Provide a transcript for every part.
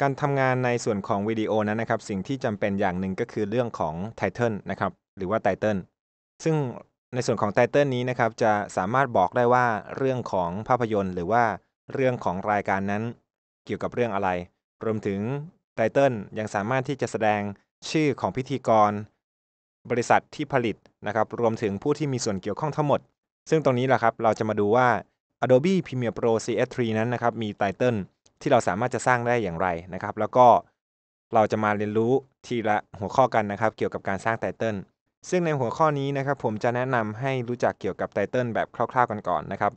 การทำงานในส่วนของวิดีโอนั้นนะครับสิ่งที่จำเป็นอย่างหนึ่งก็คือเรื่องของไทเทิลนะครับหรือว่าไทเทิลซึ่งในส่วนของไทเทิลนี้นะครับจะสามารถบอกได้ว่าเรื่องของภาพยนตร์ หรือว่าเรื่องของรายการนั้น เกี่ยวกับเรื่องอะไร รวมถึงไทเทิลยังสามารถที่จะแสดงชื่อของพิธีกร บริษัทที่ผลิตนะครับรวมถึงผู้ที่มีส่วนเกี่ยวข้องทั้งหมด ซึ่งตรงนี้แหละครับเราจะมาดูว่า Adobe Premiere Pro CS3 นั้นนะครับมีไทเทิลที่เราสามารถจะสร้างได้อย่างไรนะครับ แล้วก็เราจะมาเรียนรู้ทีละหัวข้อกันนะครับ เกี่ยวกับการสร้างไตเติลซึ่งในหัวข้อนี้นะครับ ผมจะแนะนำให้รู้จักเกี่ยวกับไตเติลแบบคร่าวๆกันก่อนนะครับ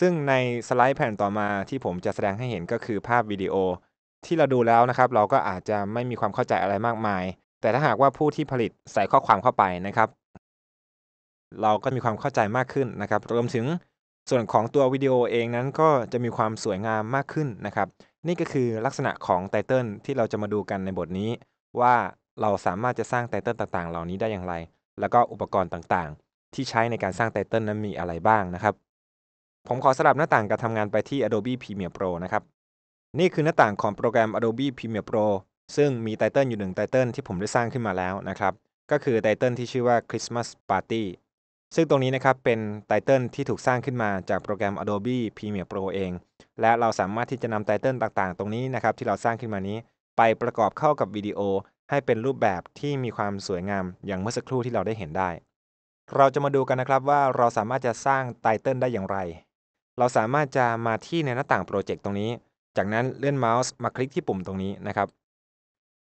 ซึ่งในสไลด์แผ่นต่อมาที่ผมจะแสดงให้เห็นก็คือภาพวิดีโอ ที่เราดูแล้วนะครับ เราก็อาจจะไม่มีความเข้าใจอะไรมากมาย แต่ถ้าหากว่าผู้ที่ผลิตใส่ข้อความเข้าไปนะครับ เราก็มีความเข้าใจมากขึ้นนะครับรวมถึงส่วนของตัววิดีโอเองนั้นก็จะมีความสวยงามมากขึ้นนะครับ นี่ก็คือลักษณะของไตเติลที่เราจะมาดูกันในบทนี้ ว่าเราสามารถจะสร้างไตเติลต่างๆ เหล่านี้ได้อย่างไร แล้วก็อุปกรณ์ต่างๆ ที่ใช้ในการสร้างไตเติลนั้นมีอะไรบ้างนะครับผมขอสลับหน้าต่างการทำงานไปที่ Adobe Premiere Pro นะครับนี่คือหน้าต่างของโปรแกรม Adobe Premiere Pro ซึ่งมีไตเติลอยู่หนึ่งไตเติลที่ผมได้สร้างขึ้นมาแล้วนะครับก็คือไตเติลที่ชื่อว่า Christmas Party ซึ่งตรงนี้นะครับเป็นไตเติลที่ถูกสร้างขึ้นมาจากโปรแกรม Adobe Premiere Pro เอง และเราสามารถที่จะนำไตเติลต่างๆ ตรงนี้นะครับ ที่เราสร้างขึ้นมานี้ ไปประกอบเข้ากับวิดีโอให้เป็นรูปแบบที่มีความสวยงาม อย่างเมื่อสักครู่ที่เราได้เห็นได้ เราจะมาดูกันนะครับว่าเราสามารถจะสร้างไตเติลได้อย่างไร เราสามารถจะมาที่ในหน้าต่างโปรเจกต์ตรงนี้ จากนั้นเลื่อนเมาส์มาคลิกที่ปุ่มตรงนี้นะครับ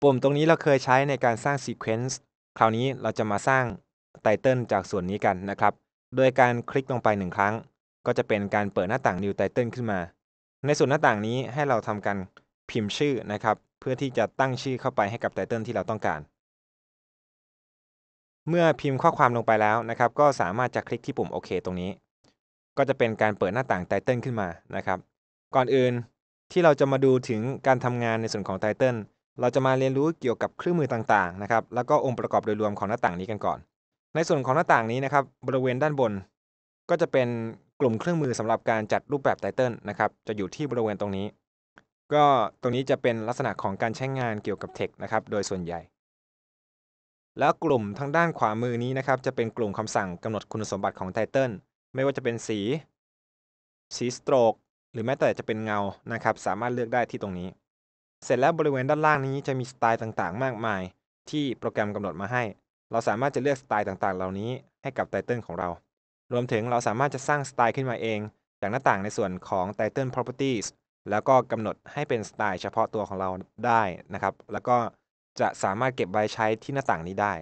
ปุ่มตรงนี้เราเคยใช้ในการสร้างซีเควนซ์คราวนี้เราจะมาสร้างไตเติลจากส่วนนี้กันนะครับ โดยการคลิกลงไป1ครั้ง ก็จะเป็นการเปิดหน้าต่าง New Title ขึ้นมา ในส่วนหน้าต่างนี้ให้เราทำการพิมพ์ชื่อนะครับ เพื่อที่จะตั้งชื่อเข้าไปให้กับไตเติลที่เราต้องการ เมื่อพิมพ์ข้อความลงไปแล้วนะครับ ก็สามารถจะคลิกที่ปุ่มโอเคตรงนี้ ก็จะเป็นการเปิดหน้าต่างไตเติลขึ้นมานะครับ ก่อนอื่นที่เราจะมาดูถึงการทำงานในส่วนของไตเติลเราจะมาเรียนรู้เกี่ยวกับเครื่องมือต่างๆ นะครับ แล้วก็องค์ประกอบโดยรวมของหน้าต่างนี้กันก่อนในส่วนของหน้าต่างนี้นะครับบริเวณด้านบน ก็จะเป็นกลุ่มเครื่องมือสำหรับการจัดรูปแบบไตเติลนะครับจะอยู่ที่บริเวณตรงนี้ ก็ตรงนี้จะเป็นลักษณะของการใช้งานเกี่ยวกับเทคนะครับโดยส่วนใหญ่ แล้วกลุ่มทางด้านขวามือนี้นะครับจะเป็นกลุ่มคำสั่งกำหนดคุณสมบัติของไตเติลไม่ว่าจะเป็นสี สีสโตรกหรือแม้แต่จะเป็นเงานะครับสามารถเลือกได้ที่ตรงนี้ เสร็จแล้วบริเวณด้านล่างนี้จะมีสไตล์ต่างๆมากมายที่โปรแกรมกำหนดมาให้เราสามารถจะเลือกสไตล์ต่างๆ เหล่านี้ให้กับไตเติลของเรา รวมถึงเราสามารถจะสร้างสไตล์ขึ้นมาเองจากหน้าต่างในส่วนของ Title Properties แล้วก็กำหนดให้เป็นสไตล์เฉพาะตัวของเราได้นะครับ แล้วก็จะสามารถเก็บไว้ใช้ที่หน้าต่างนี้ได้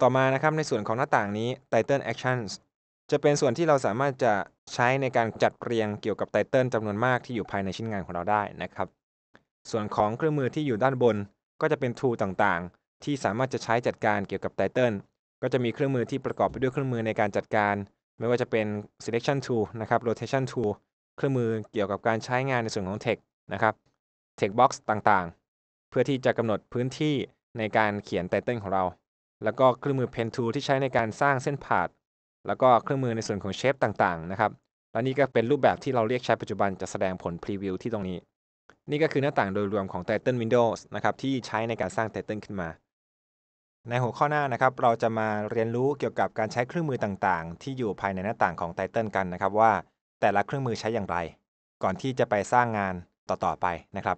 ต่อมานะครับในส่วนของหน้าต่างนี้ Title Actions จะเป็นส่วนที่เราสามารถจะใช้ในการจัดเรียงเกี่ยวกับไตเติลจำนวนมากที่อยู่ภายในชิ้นงานของเราได้นะครับ ส่วนของเครื่องมือที่อยู่ด้านบนก็จะเป็น tool ต่างๆที่สามารถจะใช้จัดการเกี่ยวกับไตเติลก็จะมีเครื่องมือที่ประกอบไปด้วยเครื่องมือในการจัดการ ไม่ว่าจะเป็น selection tool นะครับ rotation tool เครื่องมือเกี่ยวกับการใช้งานในส่วนของ text นะครับ text box ต่างๆ เพื่อที่จะกำหนดพื้นที่ในการเขียนไตเติลของเรา แล้วก็เครื่องมือ pen tool ที่ใช้ในการสร้างเส้นผ่าแล้วก็เครื่องมือในส่วนของเชฟต่างๆนะครับและนี่ก็เป็นรูปแบบที่เราเรียกใช้ปัจจุบันจะแสดงผลพรีวิวที่ตรงนี้ นี่ก็คือหน้าต่างโดยรวมของ Titan Windows นะครับที่ใช้ในการสร้าง Titan ขึ้นมาในหัวข้อหน้านะครับเราจะมาเรียนรู้เกี่ยวกับการใช้เครื่องมือต่างๆ ที่อยู่ภายในหน้าต่างของไตเติลกันนะครับ ว่าแต่ละเครื่องมือใช้อย่างไรก่อนที่จะไปสร้างงานต่อๆไปนะครับ